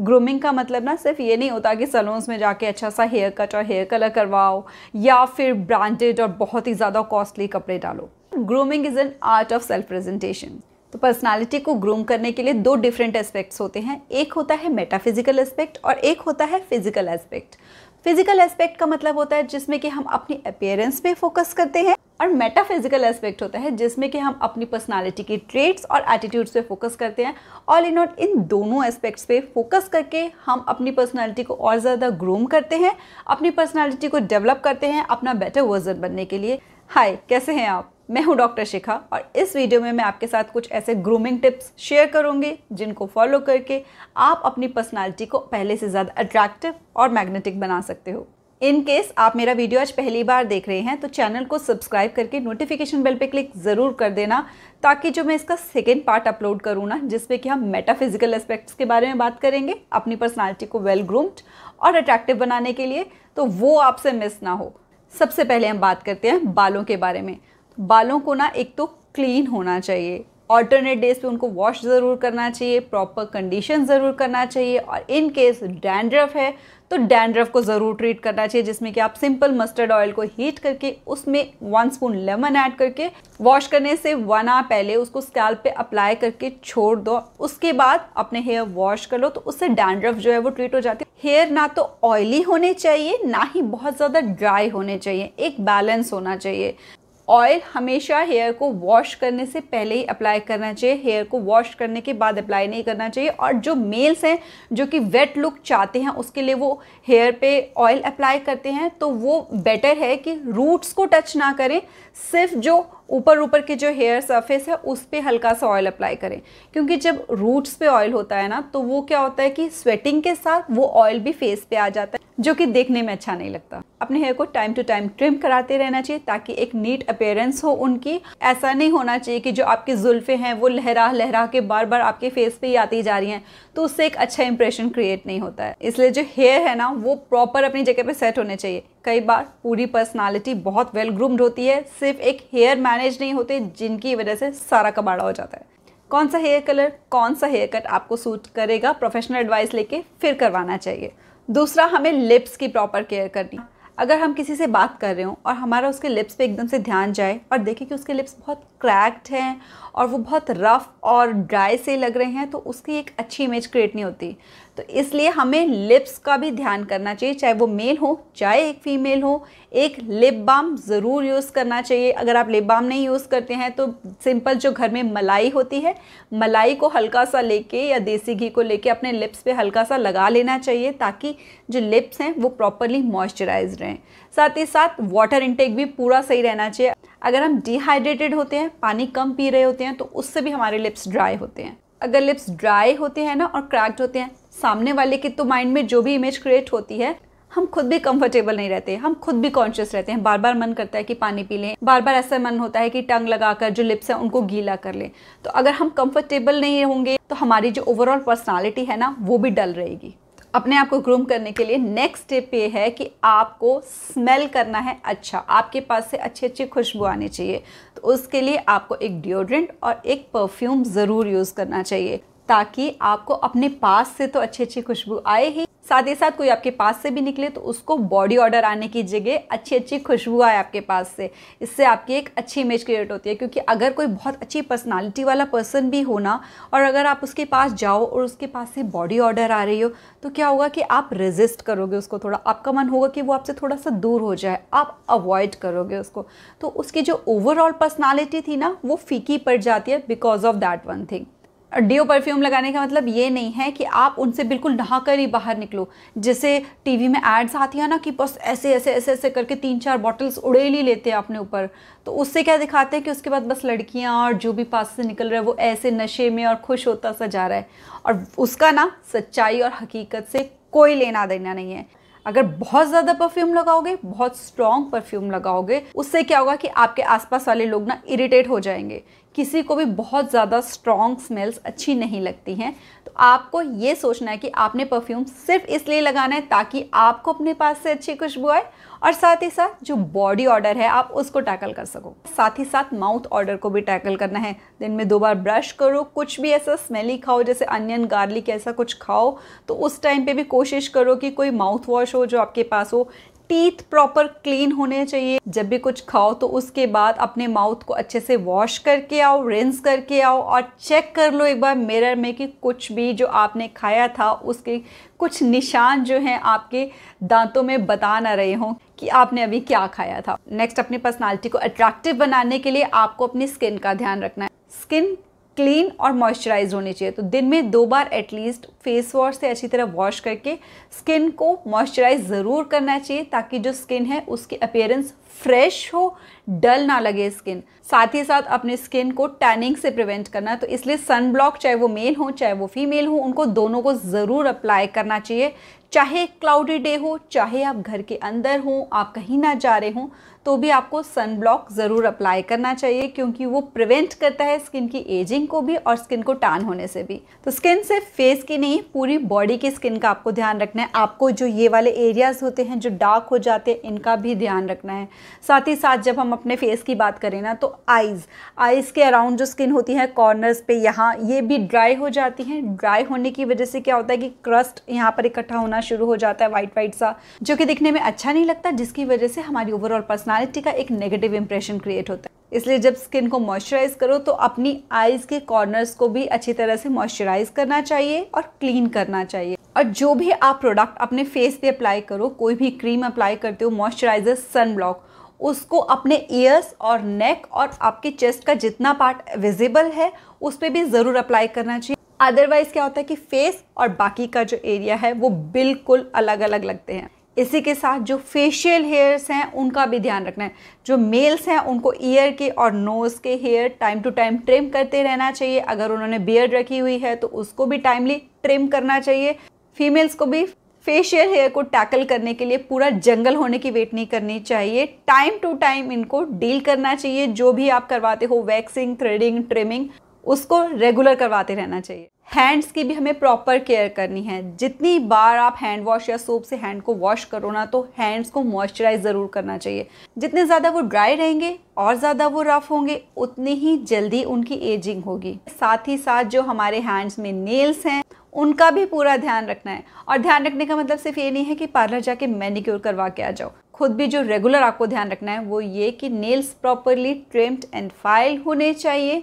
Grooming का मतलब ना सिर्फ ये नहीं होता कि सलोन्स में जाके अच्छा सा हेयर कट और हेयर कलर करवाओ या फिर ब्रांडेड और बहुत ही ज़्यादा कॉस्टली कपड़े डालो grooming is an art of self presentation तो पर्सनालिटी को ग्रूम करने के लिए दो डिफरेंट एस्पेक्ट्स होते हैं एक होता है मेटाफिजिकल एस्पेक्ट और एक होता है फिजिकल एस्पेक्ट फिजिकल एस्पेक्ट का मतलब होता है जिसमें कि हम अपनी अपेयरेंस पे फोकस करते हैं और मेटाफिजिकल एस्पेक्ट होता है जिसमें कि हम अपनी पर्सनालिटी की ट्रेट्स और एटीट्यूड्स पे फोकस करते हैं ऑल इन ऑल इन दोनों एस्पेक्ट्स पे फोकस करके हम अपनी पर्सनालिटी को और ज़्यादा ग्रूम करते हैं अपनी पर्सनालिटी को डेवलप करते हैं अपना बेटर वर्जन बनने के लिए हाय कैसे हैं आप मैं हूं डॉक्टर शिखा और इस वीडियो में मैं आपके साथ कुछ ऐसे ग्रूमिंग टिप्स शेयर करूंगी जिनको फॉलो करके आप अपनी पर्सनालिटी को पहले से ज़्यादा अट्रैक्टिव और मैग्नेटिक बना सकते हो इन केस आप मेरा वीडियो आज पहली बार देख रहे हैं तो चैनल को सब्सक्राइब करके नोटिफिकेशन बेल पे क्लिक ज़रूर कर देना ताकि जो मैं इसका सेकेंड पार्ट अपलोड करूँ ना जिसमें कि हम मेटाफिजिकल एस्पेक्ट्स के बारे में बात करेंगे अपनी पर्सनालिटी को वेल ग्रूम्ड और अट्रैक्टिव बनाने के लिए तो वो आपसे मिस ना हो सबसे पहले हम बात करते हैं बालों के बारे में बालों को ना एक तो क्लीन होना चाहिए ऑल्टरनेट डेज पे उनको वॉश ज़रूर करना चाहिए प्रॉपर कंडीशन ज़रूर करना चाहिए और इन केस डैंड्रफ है तो डैंड्रफ को ज़रूर ट्रीट करना चाहिए जिसमें कि आप सिंपल मस्टर्ड ऑयल को हीट करके उसमें वन स्पून लेमन ऐड करके वॉश करने से वन आ पहले उसको स्कैल्प पे अप्लाई करके छोड़ दो उसके बाद अपने हेयर वॉश कर लो तो उससे डैंड्रफ जो है वो ट्रीट हो जाती है हेयर ना तो ऑयली होने चाहिए ना ही बहुत ज़्यादा ड्राई होने चाहिए एक बैलेंस होना चाहिए ऑयल हमेशा हेयर को वॉश करने से पहले ही अप्लाई करना चाहिए हेयर को वॉश करने के बाद अप्लाई नहीं करना चाहिए और जो मेल्स हैं जो कि वेट लुक चाहते हैं उसके लिए वो हेयर पे ऑयल अप्लाई करते हैं तो वो बेटर है कि रूट्स को टच ना करें सिर्फ जो ऊपर ऊपर के जो हेयर सरफेस है उस पर हल्का सा ऑयल अप्लाई करें क्योंकि जब रूट्स पे ऑयल होता है ना तो वो क्या होता है कि स्वेटिंग के साथ वो ऑयल भी फेस पे आ जाता है जो कि देखने में अच्छा नहीं लगता अपने हेयर को टाइम टू टाइम ट्रिम कराते रहना चाहिए ताकि एक नीट अपेयरेंस हो उनकी ऐसा नहीं होना चाहिए कि जो आपके जुल्फ़े हैं वो लहरा लहरा के बार बार आपके फेस पे ही आती जा रही हैं तो उससे एक अच्छा इंप्रेशन क्रिएट नहीं होता है इसलिए जो हेयर है ना वो प्रॉपर अपनी जगह पर सेट होने चाहिए कई बार पूरी पर्सनालिटी बहुत वेल ग्रूम्ड होती है सिर्फ एक हेयर मैनेज नहीं होते जिनकी वजह से सारा कबाड़ा हो जाता है कौन सा हेयर कलर कौन सा हेयर कट आपको सूट करेगा प्रोफेशनल एडवाइस लेके फिर करवाना चाहिए दूसरा हमें लिप्स की प्रॉपर केयर करनी अगर हम किसी से बात कर रहे हो और हमारा उसके लिप्स पे एकदम से ध्यान जाए और देखें कि उसके लिप्स बहुत क्रैक्ड हैं और वो बहुत रफ़ और ड्राई से लग रहे हैं तो उसकी एक अच्छी इमेज क्रिएट नहीं होती तो इसलिए हमें लिप्स का भी ध्यान करना चाहिए चाहे वो मेल हो चाहे एक फीमेल हो एक लिप बाम ज़रूर यूज़ करना चाहिए अगर आप लिप बाम नहीं यूज़ करते हैं तो सिंपल जो घर में मलाई होती है मलाई को हल्का सा लेके या देसी घी को लेके अपने लिप्स पे हल्का सा लगा लेना चाहिए ताकि जो लिप्स हैं वो प्रॉपरली मॉइस्चराइज रहें साथ ही साथ वाटर इनटेक भी पूरा सही रहना चाहिए अगर हम डिहाइड्रेटेड होते हैं पानी कम पी रहे होते हैं तो उससे भी हमारे लिप्स ड्राई होते हैं अगर लिप्स ड्राई होते हैं ना और क्रैक्ड होते हैं सामने वाले की तो माइंड में जो भी इमेज क्रिएट होती है हम खुद भी कंफर्टेबल नहीं रहते हम खुद भी कॉन्शियस रहते हैं बार बार मन करता है कि पानी पी लें बार बार ऐसा मन होता है कि टंग लगाकर जो लिप्स हैं उनको गीला कर लें तो अगर हम कंफर्टेबल नहीं होंगे तो हमारी जो ओवरऑल पर्सनालिटी है ना वो भी डल रहेगी अपने आप को ग्रूम करने के लिए नेक्स्ट स्टेप ये है कि आपको स्मेल करना है अच्छा आपके पास से अच्छी अच्छी खुशबू आनी चाहिए तो उसके लिए आपको एक डिओड्रेंट और एक परफ्यूम ज़रूर यूज़ करना चाहिए ताकि आपको अपने पास से तो अच्छी अच्छी खुशबू आए ही साथ ही साथ कोई आपके पास से भी निकले तो उसको बॉडी ऑर्डर आने की जगह अच्छी अच्छी खुशबू आए आपके पास से इससे आपकी एक अच्छी इमेज क्रिएट होती है क्योंकि अगर कोई बहुत अच्छी पर्सनालिटी वाला पर्सन भी होना और अगर आप उसके पास जाओ और उसके पास से बॉडी ऑर्डर आ रही हो तो क्या होगा कि आप रेजिस्ट करोगे उसको थोड़ा आपका मन होगा कि वो आपसे थोड़ा सा दूर हो जाए आप अवॉइड करोगे उसको तो उसकी जो ओवरऑल पर्सनैलिटी थी ना वो फीकी पड़ जाती है because of that one thing deo perfume लगाने का मतलब ये नहीं है कि आप उनसे बिल्कुल नहा कर ही बाहर निकलो जैसे टीवी में एड्स आती है ना कि बस ऐसे ऐसे ऐसे ऐसे करके तीन चार बॉटल्स उड़ेल ही लेते हैं अपने ऊपर तो उससे क्या दिखाते हैं कि उसके बाद बस लड़कियाँ और जो भी पास से निकल रहा है वो ऐसे नशे में और खुश होता सा जा रहा है और उसका ना सच्चाई और हकीकत से कोई लेना देना नहीं है अगर बहुत ज़्यादा परफ्यूम लगाओगे बहुत स्ट्रॉन्ग परफ्यूम लगाओगे उससे क्या होगा कि आपके आसपास वाले लोग ना इरिटेट हो जाएंगे किसी को भी बहुत ज़्यादा स्ट्रॉन्ग स्मेल्स अच्छी नहीं लगती हैं तो आपको ये सोचना है कि आपने परफ्यूम सिर्फ इसलिए लगाना है ताकि आपको अपने पास से अच्छी खुशबू आए और साथ ही साथ जो बॉडी ऑर्डर है आप उसको टैकल कर सको साथ ही साथ माउथ ऑर्डर को भी टैकल करना है दिन में दो बार ब्रश करो कुछ भी ऐसा स्मेली खाओ जैसे अनियन गार्लिक ऐसा कुछ खाओ तो उस टाइम पर भी कोशिश करो कि कोई माउथ वॉश हो जो आपके पास हो टीथ प्रॉपर क्लीन होने चाहिए जब भी कुछ खाओ तो उसके बाद अपने माउथ को अच्छे से वॉश करके आओ रिंस करके आओ और चेक कर लो एक बार मिरर में कि कुछ भी जो आपने खाया था उसके कुछ निशान जो हैं आपके दांतों में बता ना रहे हों कि आपने अभी क्या खाया था नेक्स्ट अपनी पर्सनालिटी को अट्रैक्टिव बनाने के लिए आपको अपनी स्किन का ध्यान रखना है स्किन क्लीन और मॉइस्चराइज होने चाहिए तो दिन में दो बार एटलीस्ट फेस वॉश से अच्छी तरह वॉश करके स्किन को मॉइस्चराइज ज़रूर करना चाहिए ताकि जो स्किन है उसकी अपेयरेंस फ्रेश हो डल ना लगे स्किन साथ ही साथ अपने स्किन को टैनिंग से प्रिवेंट करना तो इसलिए सन ब्लॉक चाहे वो मेल हो चाहे वो फीमेल हो उनको दोनों को ज़रूर अप्लाई करना चाहिए चाहे क्लाउडी डे हो चाहे आप घर के अंदर हों आप कहीं ना जा रहे हों तो भी आपको सनब्लॉक ज़रूर अप्लाई करना चाहिए क्योंकि वो प्रिवेंट करता है स्किन की एजिंग को भी और स्किन को टान होने से भी तो स्किन सिर्फ फेस की नहीं पूरी बॉडी की स्किन का आपको ध्यान रखना है आपको जो ये वाले एरियाज़ होते हैं जो डार्क हो जाते हैं इनका भी ध्यान रखना है साथ ही साथ जब हम अपने फेस की बात करें ना तो आइज़ आइज़ के अराउंड जो स्किन होती है कॉर्नर्स पे यहाँ ये भी ड्राई हो जाती हैं ड्राई होने की वजह से क्या होता है कि क्रस्ट यहाँ पर इकट्ठा होना शुरू हो जाता है वाइट वाइट सा जो कि दिखने में अच्छा नहीं लगता जिसकी वजह से हमारी ओवरऑल पर्सनल पर्सनालिटी का एक नेगेटिव इंप्रेशन क्रिएट होता है इसलिए जब स्किन को मॉइस्चराइज करो तो अपनी आईज़ के कॉर्नर्स को भी अच्छी तरह से मॉइस्चराइज करना चाहिए और क्लीन करना चाहिए और जो भी आप प्रोडक्ट अपने फेस पे अप्लाई करो कोई भी क्रीम अप्लाई करते हो मॉइस्चराइजर सनब्लॉक उसको अपने ईयर्स और नेक और आपके चेस्ट का जितना पार्ट विजिबल है उस पर भी ज़रूर अप्लाई करना चाहिए अदरवाइज़ क्या होता है कि फेस और बाकी का जो एरिया है वो बिल्कुल अलग अलग लगते हैं इसी के साथ जो फेशियल हेयर्स हैं उनका भी ध्यान रखना है जो मेल्स हैं उनको ईयर के और नोज़ के hair time to time trim करते रहना चाहिए अगर उन्होंने बियर्ड रखी हुई है तो उसको भी टाइमली ट्रिम करना चाहिए फीमेल्स को भी फेशियल हेयर को टैकल करने के लिए पूरा जंगल होने की वेट नहीं करनी चाहिए टाइम टू टाइम इनको डील करना चाहिए जो भी आप करवाते हो वैक्सिंग थ्रेडिंग ट्रिमिंग उसको रेगुलर करवाते रहना चाहिए हैंड्स की भी हमें प्रॉपर केयर करनी है जितनी बार आप हैंड वॉश या सोप से हैंड को वॉश करो ना तो हैंड्स को मॉइस्चराइज ज़रूर करना चाहिए जितने ज़्यादा वो ड्राई रहेंगे और ज़्यादा वो रफ होंगे उतनी ही जल्दी उनकी एजिंग होगी साथ ही साथ जो हमारे हैंड्स में नेल्स हैं उनका भी पूरा ध्यान रखना है और ध्यान रखने का मतलब सिर्फ ये नहीं है कि पार्लर जाके मैनिक्योर करवा के आ जाओ खुद भी जो रेगुलर आपको ध्यान रखना है वो ये कि nails properly trimmed and file होने चाहिए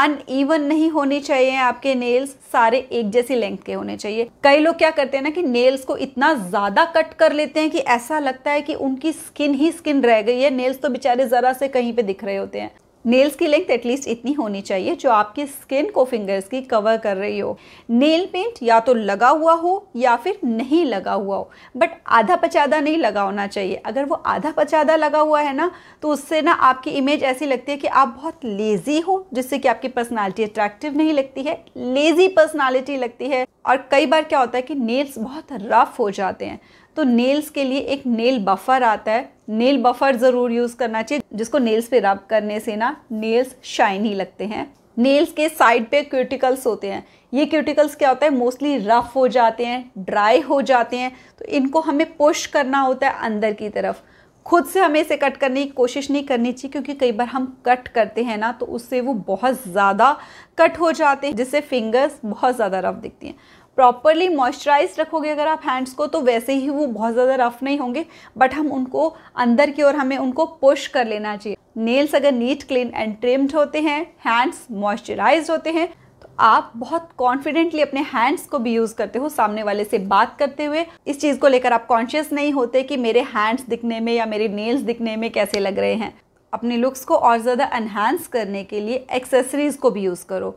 अनइवन नहीं होने चाहिए आपके नेल्स सारे एक जैसी लेंथ के होने चाहिए कई लोग क्या करते हैं ना कि नेल्स को इतना ज़्यादा कट कर लेते हैं कि ऐसा लगता है कि उनकी स्किन ही स्किन रह गई है नेल्स तो बेचारे ज़रा से कहीं पे दिख रहे होते हैं नेल्स की लेंथ एटलीस्ट इतनी होनी चाहिए जो आपकी स्किन को फिंगर्स की कवर कर रही हो नेल पेंट या तो लगा हुआ हो या फिर नहीं लगा हुआ हो बट आधा पचादा नहीं लगा होना चाहिए अगर वो आधा पचादा लगा हुआ है ना तो उससे ना आपकी इमेज ऐसी लगती है कि आप बहुत लेज़ी हो जिससे कि आपकी पर्सनैलिटी अट्रैक्टिव नहीं लगती है लेज़ी पर्सनैलिटी लगती है और कई बार क्या होता है कि नेल्स बहुत रफ हो जाते हैं तो नेल्स के लिए एक नेल बफर आता है नेल बफर ज़रूर यूज़ करना चाहिए जिसको नेल्स पे रब करने से ना नेल्स शाइन ही लगते हैं नेल्स के साइड पे क्यूटिकल्स होते हैं ये क्यूटिकल्स क्या होता है मोस्टली रफ़ हो जाते हैं ड्राई हो जाते हैं तो इनको हमें पुश करना होता है अंदर की तरफ खुद से हमें इसे कट करने की कोशिश नहीं करनी चाहिए क्योंकि कई बार हम कट करते हैं ना तो उससे वो बहुत ज़्यादा कट हो जाते हैं जिससे फिंगर्स बहुत ज़्यादा रफ दिखती हैं प्रॉपरली मॉइस्चराइज रखोगे अगर आप हैंड्स को तो वैसे ही वो बहुत ज़्यादा रफ़ नहीं होंगे बट हम उनको अंदर की ओर हमें उनको पुश कर लेना चाहिए नेल्स अगर नीट क्लीन एंड ट्रिम्ड होते हैं हैंड्स मॉइस्चराइज होते हैं तो आप बहुत कॉन्फिडेंटली अपने हैंड्स को भी यूज़ करते हो सामने वाले से बात करते हुए इस चीज़ को लेकर आप कॉन्शियस नहीं होते कि मेरे हैंड्स दिखने में या मेरे नेल्स दिखने में कैसे लग रहे हैं अपने लुक्स को और ज़्यादा एनहेंस करने के लिए एक्सेसरीज़ को भी यूज़ करो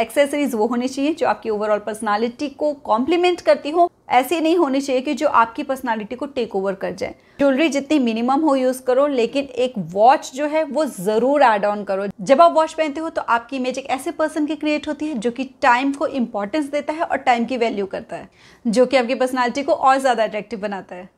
एक्सेसरीज वो होनी चाहिए जो आपकी ओवरऑल पर्सनालिटी को कॉम्प्लीमेंट करती हो ऐसे नहीं होने चाहिए कि जो आपकी पर्सनालिटी को टेक ओवर कर जाए ज्वेलरी जितनी मिनिमम हो यूज़ करो लेकिन एक वॉच जो है वो ज़रूर एड ऑन करो जब आप वॉच पहनते हो तो आपकी इमेज एक ऐसे पर्सन की क्रिएट होती है जो कि टाइम को इंपॉर्टेंस देता है और टाइम की वैल्यू करता है जो कि आपकी पर्सनैलिटी को और ज़्यादा अट्रैक्टिव बनाता है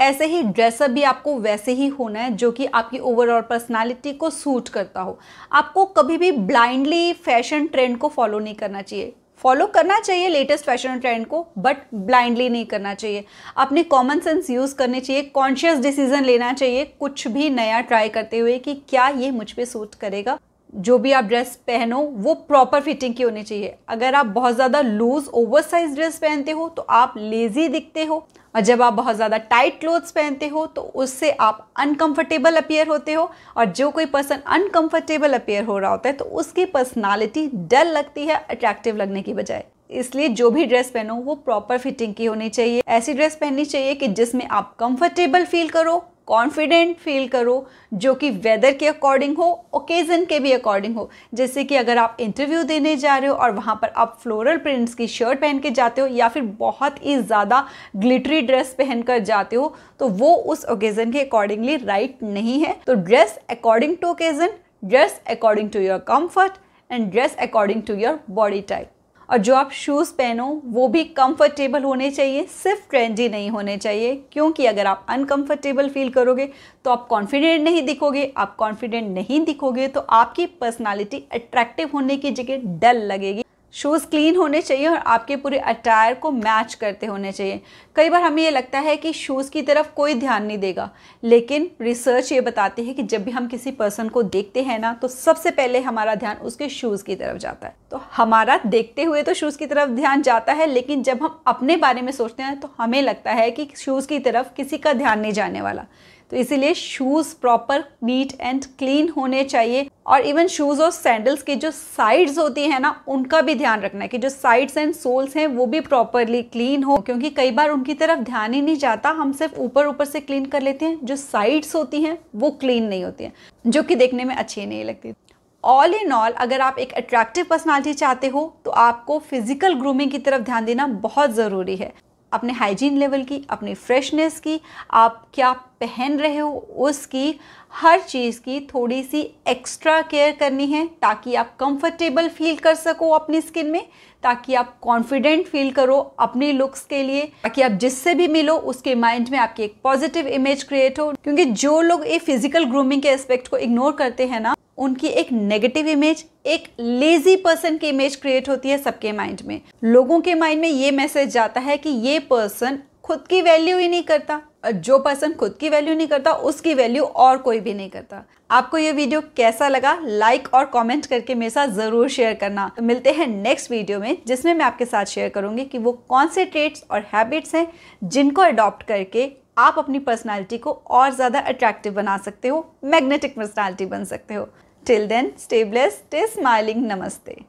ऐसे ही ड्रेसअप भी आपको वैसे ही होना है जो कि आपकी ओवरऑल पर्सनालिटी को सूट करता हो आपको कभी भी ब्लाइंडली फैशन ट्रेंड को फॉलो नहीं करना चाहिए फॉलो करना चाहिए लेटेस्ट फैशन ट्रेंड को बट ब्लाइंडली नहीं करना चाहिए अपने कॉमन सेंस यूज़ करने चाहिए कॉन्शियस डिसीजन लेना चाहिए कुछ भी नया ट्राई करते हुए कि क्या ये मुझ पर सूट करेगा जो भी आप ड्रेस पहनो वो प्रॉपर फिटिंग की होनी चाहिए अगर आप बहुत ज़्यादा लूज़ ओवरसाइज ड्रेस पहनते हो तो आप लेज़ी दिखते हो और जब आप बहुत ज़्यादा टाइट क्लोथ्स पहनते हो तो उससे आप अनकंफर्टेबल अपेयर होते हो और जो कोई पर्सन अनकंफर्टेबल अपेयर हो रहा होता है तो उसकी पर्सनालिटी डल लगती है अट्रैक्टिव लगने की बजाय इसलिए जो भी ड्रेस पहनो वो प्रॉपर फिटिंग की होनी चाहिए ऐसी ड्रेस पहननी चाहिए कि जिसमें आप कंफर्टेबल फील करो कॉन्फिडेंट फील करो जो कि वेदर के अकॉर्डिंग हो ओकेज़न के भी अकॉर्डिंग हो जैसे कि अगर आप इंटरव्यू देने जा रहे हो और वहाँ पर आप फ्लोरल प्रिंट्स की शर्ट पहन के जाते हो या फिर बहुत ही ज़्यादा ग्लिटरी ड्रेस पहन कर जाते हो तो वो उस ओकेज़न के अकॉर्डिंगली राइट नहीं है तो dress according to occasion dress according to your comfort and dress according to your body type और जो आप शूज़ पहनो वो भी कंफर्टेबल होने चाहिए सिर्फ ट्रेंडी नहीं होने चाहिए क्योंकि अगर आप अनकंफर्टेबल फील करोगे तो आप कॉन्फिडेंट नहीं दिखोगे आप कॉन्फिडेंट नहीं दिखोगे तो आपकी पर्सनालिटी अट्रैक्टिव होने की जगह डल लगेगी शूज़ क्लीन होने चाहिए और आपके पूरे अटायर को मैच करते होने चाहिए कई बार हमें ये लगता है कि शूज़ की तरफ कोई ध्यान नहीं देगा लेकिन रिसर्च ये बताती है कि जब भी हम किसी पर्सन को देखते हैं ना तो सबसे पहले हमारा ध्यान उसके शूज़ की तरफ जाता है तो हमारा देखते हुए तो शूज़ की तरफ ध्यान जाता है लेकिन जब हम अपने बारे में सोचते हैं तो हमें लगता है कि शूज़ की तरफ किसी का ध्यान नहीं जाने वाला तो इसीलिए shoes proper neat and clean होने चाहिए और इवन शूज़ और सैंडल्स की जो साइड्स होती है ना उनका भी ध्यान रखना है कि जो साइड्स एंड सोल्स हैं वो भी प्रॉपरली क्लीन हो क्योंकि कई बार उनकी तरफ ध्यान ही नहीं जाता हम सिर्फ ऊपर ऊपर से क्लीन कर लेते हैं जो साइड्स होती हैं वो क्लीन नहीं होती हैं जो कि देखने में अच्छी नहीं लगती ऑल इन ऑल अगर आप एक अट्रैक्टिव पर्सनालिटी चाहते हो तो आपको फिजिकल ग्रूमिंग की तरफ ध्यान देना बहुत ज़रूरी है अपने हाइजीन लेवल की अपनी फ्रेशनेस की आप क्या पहन रहे हो उसकी हर चीज़ की थोड़ी सी एक्स्ट्रा केयर करनी है ताकि आप कंफर्टेबल फील कर सको अपनी स्किन में ताकि आप कॉन्फिडेंट फील करो अपनी लुक्स के लिए ताकि आप जिससे भी मिलो उसके माइंड में आपकी एक पॉजिटिव इमेज क्रिएट हो क्योंकि जो लोग ये फिजिकल ग्रूमिंग के एस्पेक्ट को इग्नोर करते हैं ना उनकी एक नेगेटिव इमेज एक लेजी पर्सन की इमेज क्रिएट होती है सबके माइंड में लोगों के माइंड में ये मैसेज जाता है कि ये पर्सन खुद की वैल्यू ही नहीं करता और जो पर्सन खुद की वैल्यू नहीं करता उसकी वैल्यू और कोई भी नहीं करता आपको ये वीडियो कैसा लगा लाइक और कमेंट करके मेरे साथ ज़रूर शेयर करना तो मिलते हैं नेक्स्ट वीडियो में जिसमें मैं आपके साथ शेयर करूंगी कि वो कौन से ट्रेट्स और हैबिट्स हैं जिनको अडॉप्ट करके आप अपनी पर्सनालिटी को और ज़्यादा अट्रैक्टिव बना सकते हो मैग्नेटिक पर्सनालिटी बन सकते हो Till then, stay blessed, stay smiling. Namaste.